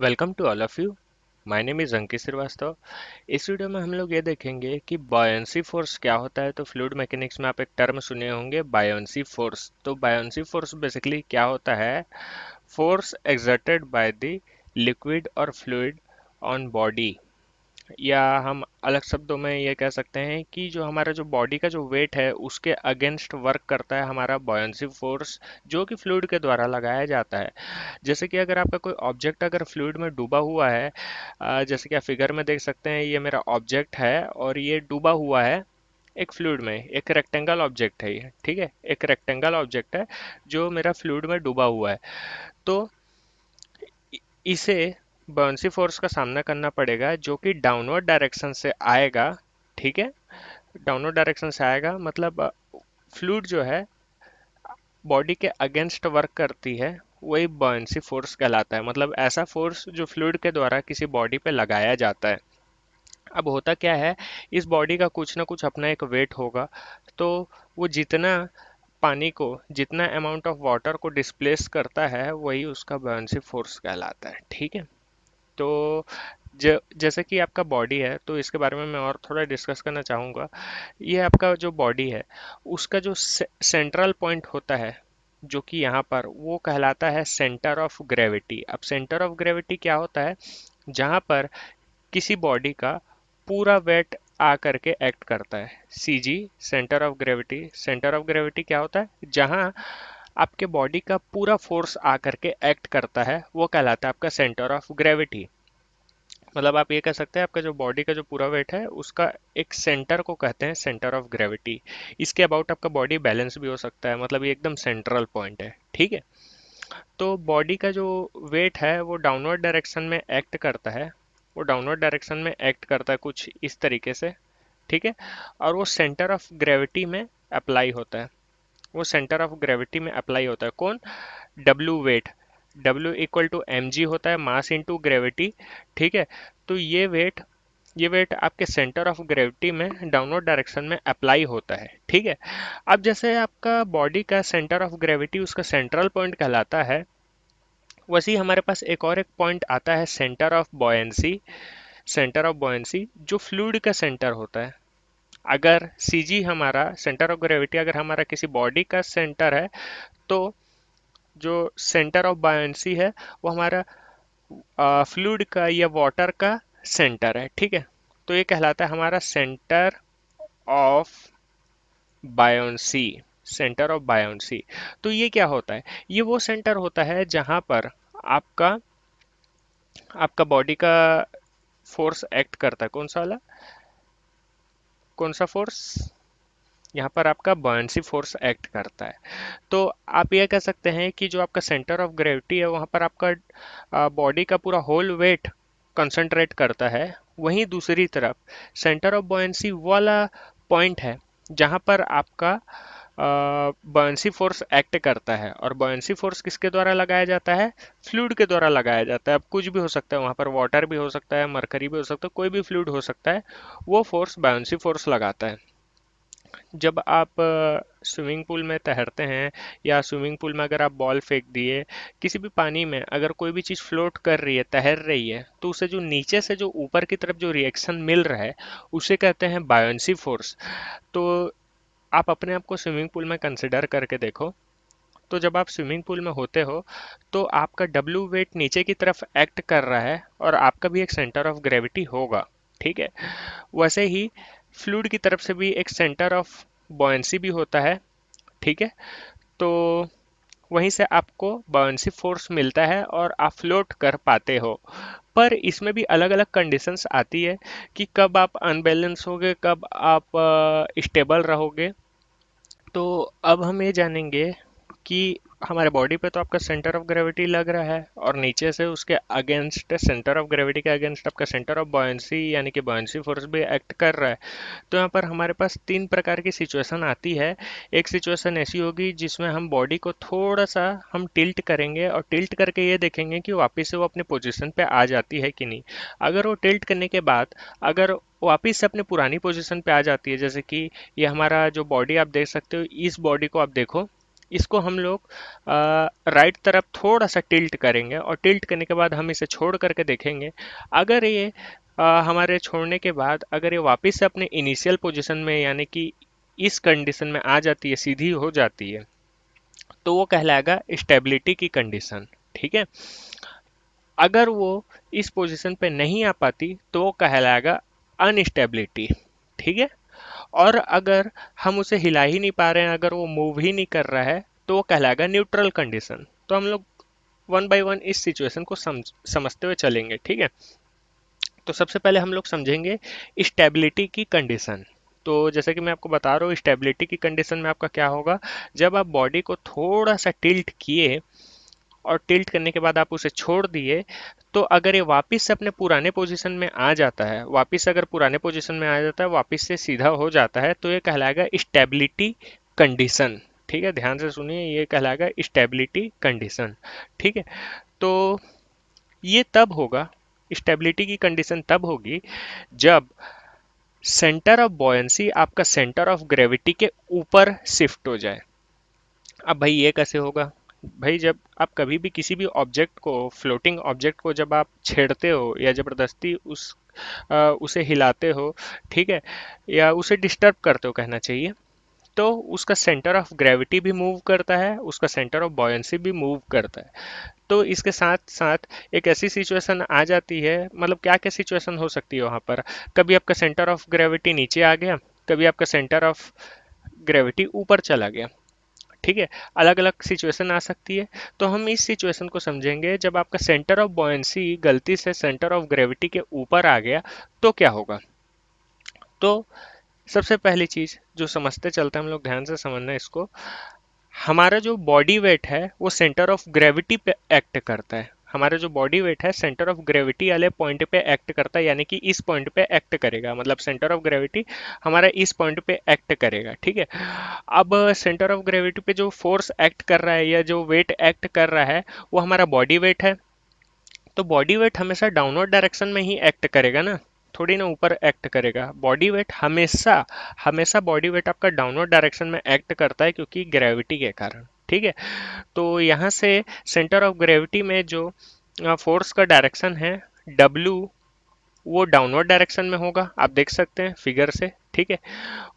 welcome to all of you my name is Ankit Shrivastava इस video में हम लोग ये देखेंगे कि बायोन्सी फोर्स क्या होता है तो फ्लूड मैकेनिक्स में आप एक टर्म सुने होंगे बायोन्सी फोर्स तो बायोन्सी फोर्स बेसिकली क्या होता है force exerted by the liquid और फ्लूड ऑन बॉडी या हम अलग शब्दों में ये कह सकते हैं कि जो हमारा जो बॉडी का जो वेट है उसके अगेंस्ट वर्क करता है हमारा बॉयंसी फोर्स जो कि फ्लूड के द्वारा लगाया जाता है जैसे कि अगर आपका कोई ऑब्जेक्ट अगर फ्लूड में डूबा हुआ है जैसे कि आप फिगर में देख सकते हैं ये मेरा ऑब्जेक्ट है और ये डूबा हुआ है एक फ्लूड में एक रेक्टेंगल ऑब्जेक्ट है ये ठीक है एक रेक्टेंगल ऑब्जेक्ट है जो मेरा फ्लूड में डूबा हुआ है तो इसे बाउंसी फोर्स का सामना करना पड़ेगा जो कि डाउनवर्ड डायरेक्शन से आएगा ठीक है डाउनवर्ड डायरेक्शन से आएगा मतलब फ्लूड जो है बॉडी के अगेंस्ट वर्क करती है वही बॉयसी फोर्स कहलाता है मतलब ऐसा फोर्स जो फ्लूड के द्वारा किसी बॉडी पर लगाया जाता है अब होता क्या है इस बॉडी का कुछ ना कुछ अपना एक वेट होगा तो वो जितना पानी को जितना अमाउंट ऑफ वाटर को डिस्प्लेस करता है वही उसका बॉयसी फोर्स कहलाता है ठीक है तो जैसे कि आपका बॉडी है तो इसके बारे में मैं और थोड़ा डिस्कस करना चाहूँगा ये आपका जो बॉडी है उसका जो से, सेंट्रल पॉइंट होता है जो कि यहाँ पर वो कहलाता है सेंटर ऑफ ग्रेविटी अब सेंटर ऑफ ग्रेविटी क्या होता है जहाँ पर किसी बॉडी का पूरा वेट आ करके एक्ट करता है C G centre of gravity centre of gravity क्या होता है जहाँ आपके बॉडी का पूरा फोर्स आकर के एक्ट करता है वो कहलाता है आपका सेंटर ऑफ ग्रेविटी मतलब आप ये कह सकते हैं आपका जो बॉडी का जो पूरा वेट है उसका एक सेंटर को कहते हैं सेंटर ऑफ ग्रेविटी इसके अबाउट आपका बॉडी बैलेंस भी हो सकता है मतलब ये एकदम सेंट्रल पॉइंट है ठीक है तो बॉडी का जो वेट है वो डाउनवर्ड डायरेक्शन में एक्ट करता है वो डाउनवर्ड डायरेक्शन में एक्ट करता है कुछ इस तरीके से ठीक है और वो सेंटर ऑफ ग्रेविटी में अप्लाई होता है वो सेंटर ऑफ ग्रेविटी में अप्लाई होता है कौन W weight W equal to M होता है मास इंटू ग्रेविटी ठीक है तो ये वेट ये वेट आपके सेंटर ऑफ ग्रेविटी में डाउनवर्ड डायरेक्शन में अप्लाई होता है ठीक है अब जैसे आपका बॉडी का सेंटर ऑफ ग्रेविटी उसका सेंट्रल पॉइंट कहलाता है वैसे ही हमारे पास एक और एक पॉइंट आता है centre of buoyancy centre of buoyancy जो फ्लूड का सेंटर होता है अगर सी हमारा सेंटर ऑफ ग्रेविटी अगर हमारा किसी बॉडी का सेंटर है तो जो सेंटर ऑफ बायोन्सी है वो हमारा फ्लूड का या वाटर का सेंटर है ठीक है तो ये कहलाता है हमारा centre of buoyancy centre of buoyancy तो ये क्या होता है ये वो सेंटर होता है जहाँ पर आपका आपका बॉडी का फोर्स एक्ट करता है कौन सा वाला कौन सा फोर्स यहाँ पर आपका बॉयसी फोर्स एक्ट करता है तो आप यह कह सकते हैं कि जो आपका सेंटर ऑफ ग्रेविटी है वहाँ पर आपका बॉडी का पूरा होल वेट कंसंट्रेट करता है वहीं दूसरी तरफ सेंटर ऑफ बॉयसी वाला पॉइंट है जहाँ पर आपका बॉयसी फोर्स एक्ट करता है और बॉयसी फोर्स किसके द्वारा लगाया जाता है फ्लूड के द्वारा लगाया जाता है अब कुछ भी हो सकता है वहाँ पर वाटर भी हो सकता है मरकरी भी हो सकता है कोई भी फ्लूड हो सकता है वो फोर्स बॉयसी फोर्स लगाता है जब आप स्विमिंग पूल में तैरते हैं या स्विमिंग पूल में अगर आप बॉल फेंक दिए किसी भी पानी में अगर कोई भी चीज़ फ्लोट कर रही है तैर रही है तो उसे जो नीचे से जो ऊपर की तरफ जो रिएक्शन मिल रहा है उसे कहते हैं बायोन्सी फोर्स तो आप अपने आप को स्विमिंग पूल में कंसिडर करके देखो तो जब आप स्विमिंग पूल में होते हो तो आपका डब्ल्यू वेट नीचे की तरफ एक्ट कर रहा है और आपका भी एक सेंटर ऑफ ग्रेविटी होगा ठीक है वैसे ही फ्लूड की तरफ से भी एक सेंटर ऑफ बॉयंसी भी होता है ठीक है तो वहीं से आपको बाउंसी फोर्स मिलता है और आप फ्लोट कर पाते हो पर इसमें भी अलग अलग कंडीशंस आती है कि कब आप अनबैलेंस होगे कब आप स्टेबल रहोगे तो अब हम ये जानेंगे कि हमारे बॉडी पे तो आपका सेंटर ऑफ ग्रेविटी लग रहा है और नीचे से उसके अगेंस्ट सेंटर ऑफ ग्रेविटी के अगेंस्ट आपका सेंटर ऑफ बॉयंसी यानी कि बॉयंसी फोर्स भी एक्ट कर रहा है तो यहाँ पर हमारे पास तीन प्रकार की सिचुएशन आती है एक सिचुएशन ऐसी होगी जिसमें हम बॉडी को थोड़ा सा हम टिल्ट करेंगे और टिल्ट करके ये देखेंगे कि वापस से वो अपने पोजिशन पर आ जाती है कि नहीं अगर वो टिल्ट करने के बाद अगर वापिस से अपने पुरानी पोजीशन पे आ जाती है जैसे कि ये हमारा जो बॉडी आप देख सकते हो इस बॉडी को आप देखो इसको हम लोग राइट तरफ थोड़ा सा टिल्ट करेंगे और टिल्ट करने के बाद हम इसे छोड़ करके देखेंगे अगर ये आ, हमारे छोड़ने के बाद अगर ये वापस से अपने इनिशियल पोजीशन में यानी कि इस कंडीशन में आ जाती है सीधी हो जाती है तो वो कहलाएगा स्टेबिलिटी की कंडीशन ठीक है अगर वो इस पोजीशन पे नहीं आ पाती तो वो कहलाएगा अनस्टेबिलिटी ठीक है और अगर हम उसे हिला ही नहीं पा रहे हैं अगर वो मूव ही नहीं कर रहा है तो वो कहलाएगा न्यूट्रल कंडीशन तो हम लोग वन बाई वन इस सिचुएशन को समझ समझते हुए चलेंगे ठीक है तो सबसे पहले हम लोग समझेंगे स्टेबिलिटी की कंडीशन तो जैसे कि मैं आपको बता रहा हूँ स्टेबिलिटी की कंडीशन में आपका क्या होगा जब आप बॉडी को थोड़ा सा टिल्ट किए और टिल्ट करने के बाद आप उसे छोड़ दिए तो अगर ये वापस से अपने पुराने पोजीशन में आ जाता है वापस अगर पुराने पोजीशन में आ जाता है वापस से सीधा हो जाता है तो ये कहलाएगा स्टेबिलिटी कंडीशन ठीक है ध्यान से सुनिए ये कहलाएगा स्टेबिलिटी कंडीशन ठीक है तो ये तब होगा स्टेबिलिटी की कंडीशन तब होगी जब सेंटर ऑफ बॉयंसी आपका सेंटर ऑफ ग्रेविटी के ऊपर शिफ्ट हो जाए अब भाई ये कैसे होगा भाई जब आप कभी भी किसी भी ऑब्जेक्ट को फ्लोटिंग ऑब्जेक्ट को जब आप छेड़ते हो या ज़बरदस्ती उस आ, उसे हिलाते हो ठीक है या उसे डिस्टर्ब करते हो कहना चाहिए तो उसका सेंटर ऑफ ग्रेविटी भी मूव करता है उसका सेंटर ऑफ बॉयंसी भी मूव करता है तो इसके साथ साथ एक ऐसी सिचुएशन आ जाती है मतलब क्या क्या सिचुएशन हो सकती है वहाँ पर कभी आपका सेंटर ऑफ ग्रेविटी नीचे आ गया कभी आपका सेंटर ऑफ ग्रेविटी ऊपर चला गया ठीक है अलग अलग सिचुएशन आ सकती है तो हम इस सिचुएशन को समझेंगे जब आपका सेंटर ऑफ बॉयंसी गलती से सेंटर ऑफ ग्रेविटी के ऊपर आ गया तो क्या होगा तो सबसे पहली चीज़ जो समझते चलते हम लोग ध्यान से समझना इसको हमारा जो बॉडी वेट है वो सेंटर ऑफ ग्रेविटी पे एक्ट करता है हमारा जो बॉडी वेट है सेंटर ऑफ ग्रेविटी वाले पॉइंट पे एक्ट करता है यानी कि इस पॉइंट पे एक्ट करेगा मतलब सेंटर ऑफ ग्रेविटी हमारा इस पॉइंट पे एक्ट करेगा ठीक है अब सेंटर ऑफ ग्रेविटी पे जो फोर्स एक्ट कर रहा है या जो वेट एक्ट कर रहा है वो हमारा बॉडी वेट है तो बॉडी वेट हमेशा डाउनवर्ड डायरेक्शन में ही एक्ट करेगा ना थोड़ी ना ऊपर एक्ट करेगा बॉडी वेट हमेशा हमेशा बॉडी वेट आपका डाउनवर्ड डायरेक्शन में एक्ट करता है क्योंकि ग्रेविटी के कारण ठीक है तो यहाँ से सेंटर ऑफ ग्रेविटी में जो फोर्स का डायरेक्शन है डब्ल्यू वो डाउनवर्ड डायरेक्शन में होगा आप देख सकते हैं फिगर से ठीक है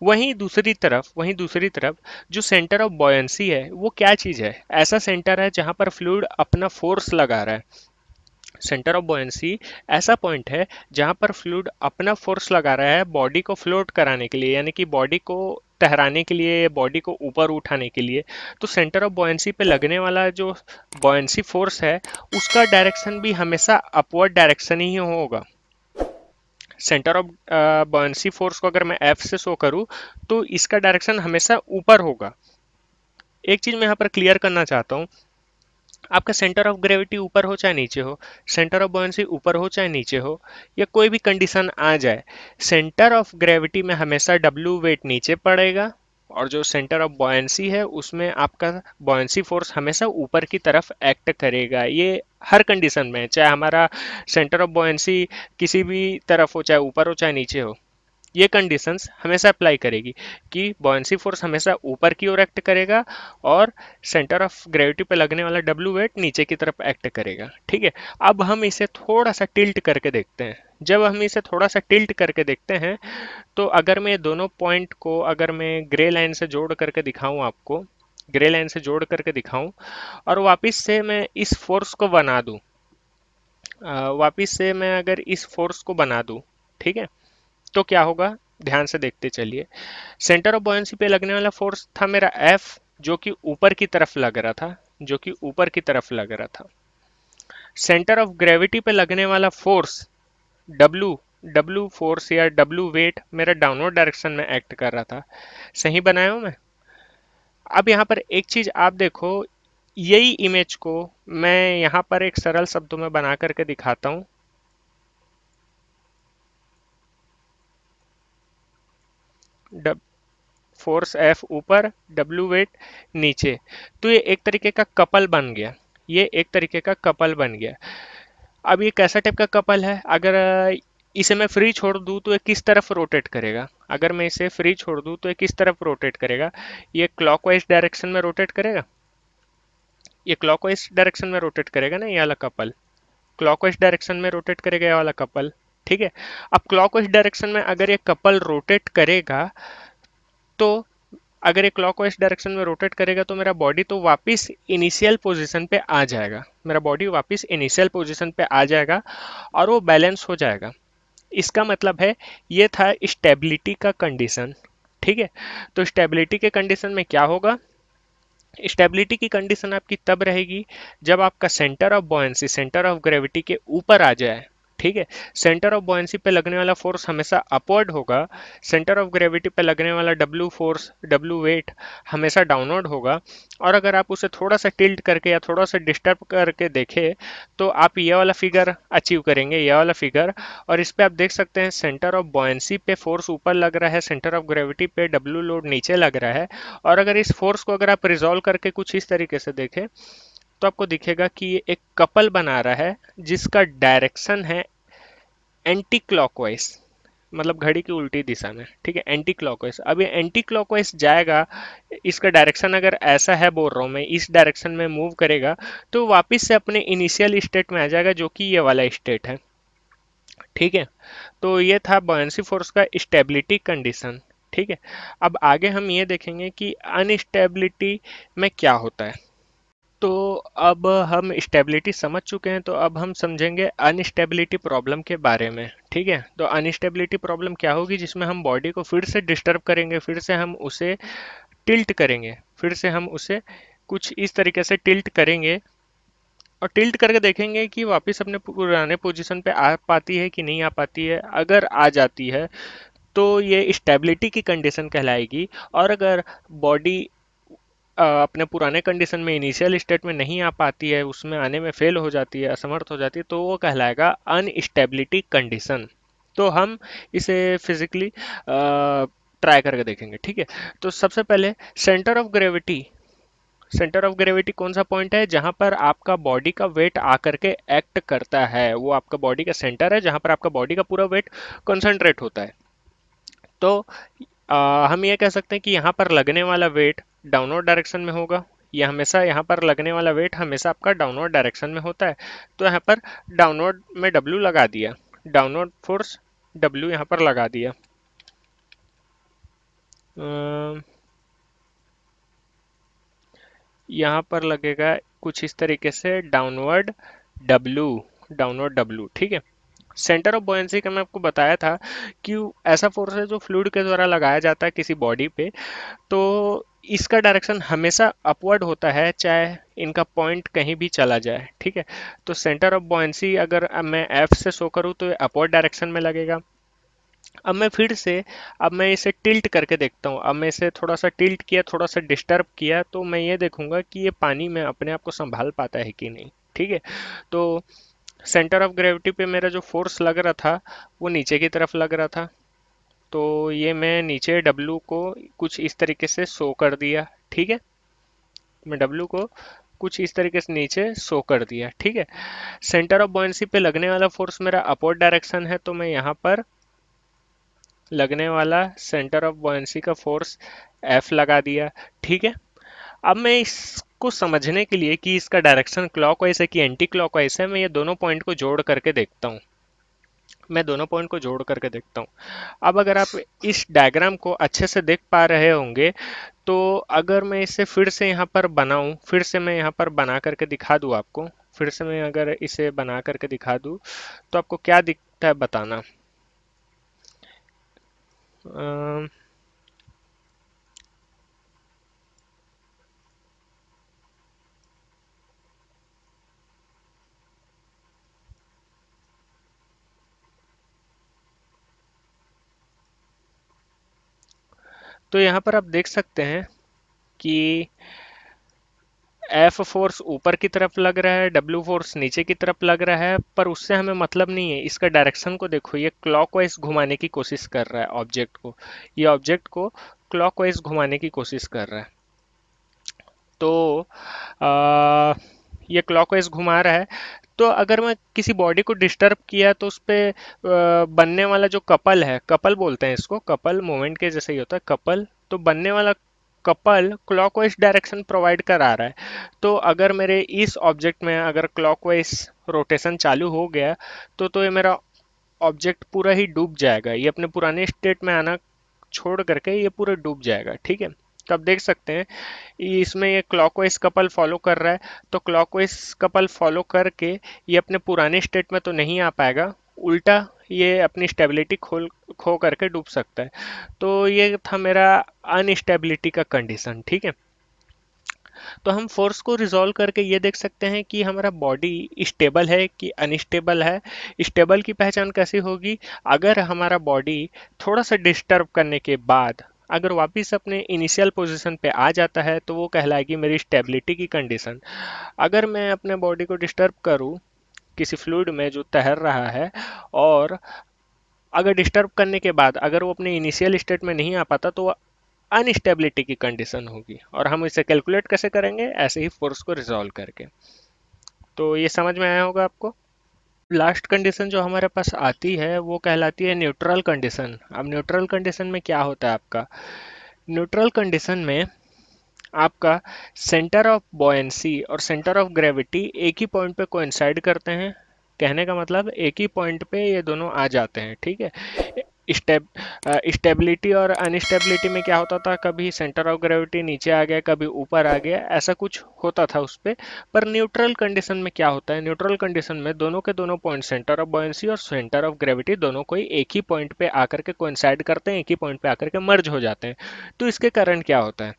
वहीं दूसरी तरफ वहीं दूसरी तरफ जो सेंटर ऑफ बॉयंसी है वो क्या चीज़ है ऐसा सेंटर है जहाँ पर फ्लूड अपना फोर्स लगा रहा है सेंटर ऑफ बॉयंसी ऐसा पॉइंट है जहाँ पर फ्लूड अपना फोर्स लगा रहा है बॉडी को फ्लोट कराने के लिए यानी कि बॉडी को ठहराने के लिए बॉडी को ऊपर उठाने के लिए तो सेंटर ऑफ बॉयंसी पे लगने वाला जो बॉयंसी फोर्स है उसका डायरेक्शन भी हमेशा अपवर्ड डायरेक्शन ही होगा सेंटर ऑफ बॉयंसी फोर्स को अगर मैं एफ से शो करूँ तो इसका डायरेक्शन हमेशा ऊपर होगा एक चीज़ मैं यहाँ पर क्लियर करना चाहता हूँ आपका सेंटर ऑफ ग्रेविटी ऊपर हो चाहे नीचे हो सेंटर ऑफ बॉयंसी ऊपर हो चाहे नीचे हो या कोई भी कंडीशन आ जाए सेंटर ऑफ ग्रेविटी में हमेशा डब्ल्यू वेट नीचे पड़ेगा और जो सेंटर ऑफ बॉयंसी है उसमें आपका बोयसी फोर्स हमेशा ऊपर की तरफ एक्ट करेगा ये हर कंडीशन में चाहे हमारा सेंटर ऑफ बोयसी किसी भी तरफ हो चाहे ऊपर हो चाहे नीचे हो ये कंडीशंस हमेशा अप्लाई करेगी कि बॉयसी फोर्स हमेशा ऊपर की ओर एक्ट करेगा और सेंटर ऑफ ग्रेविटी पे लगने वाला डब्ल्यू वेट नीचे की तरफ एक्ट करेगा ठीक है अब हम इसे थोड़ा सा टिल्ट करके देखते हैं जब हम इसे थोड़ा सा टिल्ट करके देखते हैं तो अगर मैं दोनों पॉइंट को अगर मैं ग्रे लाइन से जोड़ करके दिखाऊँ आपको ग्रे लाइन से जोड़ करके दिखाऊँ और वापस से मैं इस फोर्स को बना दूँ वापस से मैं अगर इस फोर्स को बना दूँ ठीक है तो क्या होगा ध्यान से देखते चलिए सेंटर ऑफ बॉयसी पे लगने वाला फोर्स था मेरा एफ जो कि ऊपर की तरफ लग रहा था जो कि ऊपर की तरफ लग रहा था सेंटर ऑफ ग्रेविटी पे लगने वाला फोर्स डब्लू डब्लू फोर्स या W वेट मेरा डाउनवर्ड डायरेक्शन में एक्ट कर रहा था सही बनाया हूँ मैं अब यहाँ पर एक चीज़ आप देखो यही इमेज को मैं यहाँ पर एक सरल शब्दों में बना करके दिखाता हूँ फोर्स एफ ऊपर डब्ल्यू वेट नीचे तो ये एक तरीके का कपल बन गया ये एक तरीके का कपल बन गया अब ये कैसा टाइप का कपल है अगर इसे मैं फ्री छोड़ दूँ तो ये किस तरफ रोटेट करेगा अगर मैं इसे फ्री छोड़ दूँ तो ये किस तरफ रोटेट करेगा ये क्लॉकवाइज डायरेक्शन में रोटेट करेगा ये क्लॉकवाइज डायरेक्शन में रोटेट करेगा ना ये वाला कपल क्लॉकवाइज डायरेक्शन में रोटेट करेगा ये वाला कपल ठीक है अब क्लॉक वाइज डायरेक्शन में अगर ये कपल रोटेट करेगा तो अगर ये क्लॉक वाइज डायरेक्शन में रोटेट करेगा तो मेरा बॉडी तो वापस इनिशियल पोजिशन पे आ जाएगा मेरा बॉडी वापस इनिशियल पोजिशन पे आ जाएगा और वो बैलेंस हो जाएगा इसका मतलब है ये था स्टेबिलिटी का कंडीशन ठीक है तो स्टेबिलिटी के कंडीशन में क्या होगा स्टेबिलिटी की कंडीशन आपकी तब रहेगी जब आपका centre of buoyancy centre of gravity के ऊपर आ जाए ठीक है सेंटर ऑफ बॉयसी पे लगने वाला फोर्स हमेशा अपवर्ड होगा सेंटर ऑफ ग्रेविटी पे लगने वाला डब्ल्यू फोर्स डब्ल्यू वेट हमेशा डाउनवर्ड होगा और अगर आप उसे थोड़ा सा टिल्ट करके या थोड़ा सा डिस्टर्ब करके देखें तो आप ये वाला फिगर अचीव करेंगे ये वाला फिगर और इस पर आप देख सकते हैं सेंटर ऑफ बॉयसी पे फोर्स ऊपर लग रहा है सेंटर ऑफ ग्रेविटी पे डब्ल्यू लोड नीचे लग रहा है और अगर इस फोर्स को अगर आप रिजोल्व करके कुछ इस तरीके से देखें तो आपको दिखेगा कि ये एक कपल बना रहा है जिसका डायरेक्शन है एंटी क्लॉकवाइज मतलब घड़ी की उल्टी दिशा में ठीक है एंटी क्लॉकवाइज अब ये एंटी क्लॉकवाइज जाएगा इसका डायरेक्शन अगर ऐसा है बोल रहा हूँ मैं इस डायरेक्शन में मूव करेगा तो वापस से अपने इनिशियल स्टेट में आ जाएगा जो कि ये वाला स्टेट है ठीक है तो ये था बॉयसी फोर्स का स्टेबिलिटी कंडीशन ठीक है अब आगे हम ये देखेंगे कि अनस्टेबिलिटी में क्या होता है तो अब हम स्टेबिलिटी समझ चुके हैं तो अब हम समझेंगे अनस्टेबिलिटी प्रॉब्लम के बारे में ठीक है तो अनस्टेबिलिटी प्रॉब्लम क्या होगी जिसमें हम बॉडी को फिर से डिस्टर्ब करेंगे फिर से हम उसे टिल्ट करेंगे फिर से हम उसे कुछ इस तरीके से टिल्ट करेंगे और टिल्ट करके देखेंगे कि वापस अपने पुराने पोजिशन पर आ पाती है कि नहीं आ पाती है अगर आ जाती है तो ये स्टेबिलिटी की कंडीशन कहलाएगी और अगर बॉडी अपने पुराने कंडीशन में इनिशियल स्टेट में नहीं आ पाती है उसमें आने में फेल हो जाती है असमर्थ हो जाती है तो वो कहलाएगा अनस्टेबिलिटी कंडीशन तो हम इसे फिजिकली ट्राई करके देखेंगे ठीक है तो सबसे पहले centre of gravity centre of gravity कौन सा पॉइंट है जहां पर आपका बॉडी का वेट आकर के एक्ट करता है वो आपका बॉडी का सेंटर है जहां पर आपका बॉडी का पूरा वेट कंसंट्रेट होता है तो आ, हम ये कह सकते हैं कि यहाँ पर लगने वाला वेट डाउनवर्ड डायरेक्शन में होगा यह हमेशा यहाँ पर लगने वाला वेट हमेशा आपका डाउनवर्ड डायरेक्शन में होता है तो यहाँ पर डाउनवर्ड में W लगा दिया डाउनवर्ड फोर्स W यहाँ पर लगा दिया यहाँ पर लगेगा कुछ इस तरीके से डाउनवर्ड W डाउनवर्ड W ठीक है सेंटर ऑफ बोयंसी का मैं आपको बताया था कि ऐसा फोर्स है जो फ्लूड के द्वारा लगाया जाता है किसी बॉडी पे तो इसका डायरेक्शन हमेशा अपवर्ड होता है चाहे इनका पॉइंट कहीं भी चला जाए ठीक है तो सेंटर ऑफ बॉयंसी अगर मैं एफ से शो करूँ तो अपवर्ड डायरेक्शन में लगेगा अब मैं फिर से अब मैं इसे टिल्ट करके देखता हूँ अब मैं इसे थोड़ा सा टिल्ट किया थोड़ा सा डिस्टर्ब किया तो मैं ये देखूँगा कि ये पानी में अपने आप को संभाल पाता है कि नहीं ठीक है तो सेंटर ऑफ ग्रेविटी पे मेरा जो फोर्स लग रहा था वो नीचे की तरफ लग रहा था तो ये मैं नीचे W को कुछ इस तरीके से शो कर दिया ठीक है मैं W को कुछ इस तरीके से नीचे शो कर दिया ठीक है सेंटर ऑफ बॉयसी पे लगने वाला फोर्स मेरा अपवर्ड डायरेक्शन है तो मैं यहाँ पर लगने वाला सेंटर ऑफ बॉयसी का फोर्स F लगा दिया ठीक है अब मैं इसको समझने के लिए कि इसका डायरेक्शन क्लॉक वाइज है कि एंटी क्लॉक वाइज है मैं ये दोनों पॉइंट को जोड़ करके देखता हूँ मैं दोनों पॉइंट को जोड़ करके देखता हूँ अब अगर आप इस डायग्राम को अच्छे से देख पा रहे होंगे तो अगर मैं इसे फिर से यहाँ पर बनाऊँ फिर से मैं यहाँ पर बना करके दिखा दूँ आपको फिर से मैं अगर इसे बना करके दिखा दूँ तो आपको क्या दिखता है बताना आ... तो यहाँ पर आप देख सकते हैं कि एफ फोर्स ऊपर की तरफ लग रहा है डब्ल्यू फोर्स नीचे की तरफ लग रहा है पर उससे हमें मतलब नहीं है इसका डायरेक्शन को देखो ये क्लॉकवाइज घुमाने की कोशिश कर रहा है ऑब्जेक्ट को ये ऑब्जेक्ट को क्लॉकवाइज घुमाने की कोशिश कर रहा है तो आ, ये क्लॉकवाइज घुमा रहा है तो अगर मैं किसी बॉडी को डिस्टर्ब किया तो उस पर बनने वाला जो कपल है कपल बोलते हैं इसको कपल मोमेंट के जैसे ही होता है कपल तो बनने वाला कपल क्लॉकवाइज डायरेक्शन प्रोवाइड करा रहा है तो अगर मेरे इस ऑब्जेक्ट में अगर क्लॉकवाइज रोटेशन चालू हो गया तो तो ये मेरा ऑब्जेक्ट पूरा ही डूब जाएगा ये अपने पुराने स्टेट में आना छोड़ करके ये पूरा डूब जाएगा ठीक है तो आप देख सकते हैं इसमें ये क्लॉकवाइज कपल फॉलो कर रहा है तो क्लॉकवाइज कपल फॉलो करके ये अपने पुराने स्टेट में तो नहीं आ पाएगा उल्टा ये अपनी स्टेबिलिटी खोल खो करके डूब सकता है तो ये था मेरा अनस्टेबिलिटी का कंडीशन ठीक है तो हम फोर्स को रिजोल्व करके ये देख सकते हैं कि हमारा बॉडी स्टेबल है कि अनस्टेबल है स्टेबल की पहचान कैसी होगी अगर हमारा बॉडी थोड़ा सा डिस्टर्ब करने के बाद अगर वापस अपने इनिशियल पोजीशन पे आ जाता है तो वो कहलाएगी मेरी स्टेबिलिटी की कंडीशन अगर मैं अपने बॉडी को डिस्टर्ब करूँ किसी फ्लूड में जो तैर रहा है और अगर डिस्टर्ब करने के बाद अगर वो अपने इनिशियल स्टेट में नहीं आ पाता तो अनस्टेबिलिटी की कंडीशन होगी और हम इसे कैलकुलेट कैसे करेंगे ऐसे ही फोर्स को रिजॉल्व करके तो ये समझ में आया होगा आपको लास्ट कंडीशन जो हमारे पास आती है वो कहलाती है न्यूट्रल कंडीशन अब न्यूट्रल कंडीशन में क्या होता है आपका न्यूट्रल कंडीशन में आपका सेंटर ऑफ बॉयसी और सेंटर ऑफ ग्रेविटी एक ही पॉइंट पे कोइंसाइड करते हैं कहने का मतलब एक ही पॉइंट पे ये दोनों आ जाते हैं ठीक है स्टेबिलिटी और अनस्टेबिलिटी में क्या होता था कभी सेंटर ऑफ ग्रेविटी नीचे आ गया कभी ऊपर आ गया ऐसा कुछ होता था उस पर पर न्यूट्रल कंडीशन में क्या होता है न्यूट्रल कंडीशन में दोनों के दोनों पॉइंट सेंटर ऑफ बॉयसी और सेंटर ऑफ ग्रेविटी दोनों को ही एक ही पॉइंट पे आकर के कोइंसाइड करते हैं एक ही पॉइंट पे आकर के मर्ज हो जाते हैं तो इसके कारण क्या होता है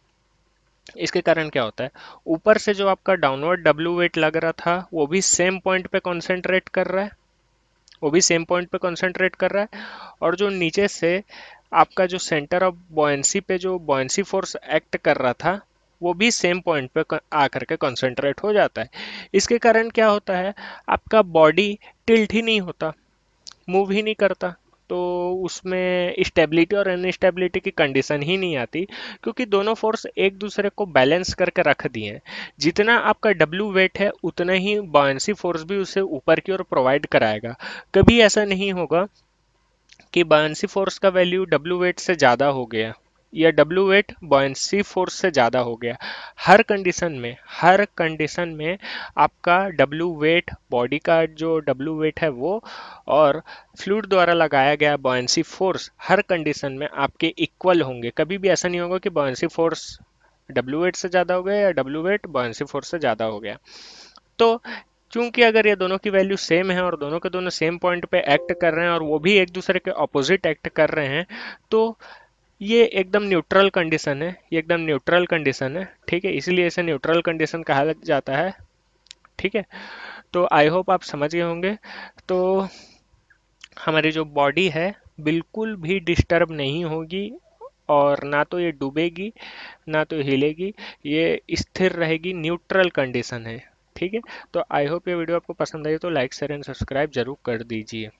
इसके कारण क्या होता है ऊपर से जो आपका डाउनवर्ड डब्ल्यू वेट लग रहा था वो भी सेम पॉइंट पे कॉन्सेंट्रेट कर रहा है वो भी सेम पॉइंट पे कंसंट्रेट कर रहा है और जो नीचे से आपका जो सेंटर ऑफ बॉयसी पे जो बॉयसी फोर्स एक्ट कर रहा था वो भी सेम पॉइंट पे आकर के कंसंट्रेट हो जाता है इसके कारण क्या होता है आपका बॉडी टिल्ट ही नहीं होता मूव ही नहीं करता तो उसमें स्टेबिलिटी और अनस्टेबिलिटी की कंडीशन ही नहीं आती क्योंकि दोनों फोर्स एक दूसरे को बैलेंस करके रख दिए हैं जितना आपका डब्ल्यू वेट है उतना ही बॉयसी फोर्स भी उसे ऊपर की ओर प्रोवाइड कराएगा कभी ऐसा नहीं होगा कि बायसी फोर्स का वैल्यू डब्ल्यू वेट से ज़्यादा हो गया या डब्ल्यू वेट बॉयसी फोर्स से ज़्यादा हो गया हर कंडीशन में हर कंडीशन में आपका डब्ल्यू वेट बॉडी का जो डब्ल्यू वेट है वो और फ्लूड द्वारा लगाया गया बॉयसी फोर्स हर कंडीशन में आपके इक्वल होंगे कभी भी ऐसा नहीं होगा कि बॉयसी फोर्स डब्ल्यू वेट से ज़्यादा हो गया या डब्ल्यू वेट बॉयसी फोर्स से ज़्यादा हो गया तो क्योंकि अगर ये दोनों की वैल्यू सेम है और दोनों के दोनों सेम पॉइंट पे एक्ट कर रहे हैं और वो भी एक दूसरे के ऑपोजिट एक्ट कर रहे हैं तो ये एकदम न्यूट्रल कंडीशन है ये एकदम न्यूट्रल कंडीशन है ठीक है इसीलिए इसे न्यूट्रल कंडीशन कहा जाता है ठीक है तो आई होप आप समझ गए होंगे तो हमारी जो बॉडी है बिल्कुल भी डिस्टर्ब नहीं होगी और ना तो ये डूबेगी ना तो हिलेगी ये स्थिर रहेगी न्यूट्रल कंडीशन है ठीक है तो आई होप ये वीडियो आपको पसंद आई तो लाइक शेयर एंड सब्सक्राइब जरूर कर दीजिए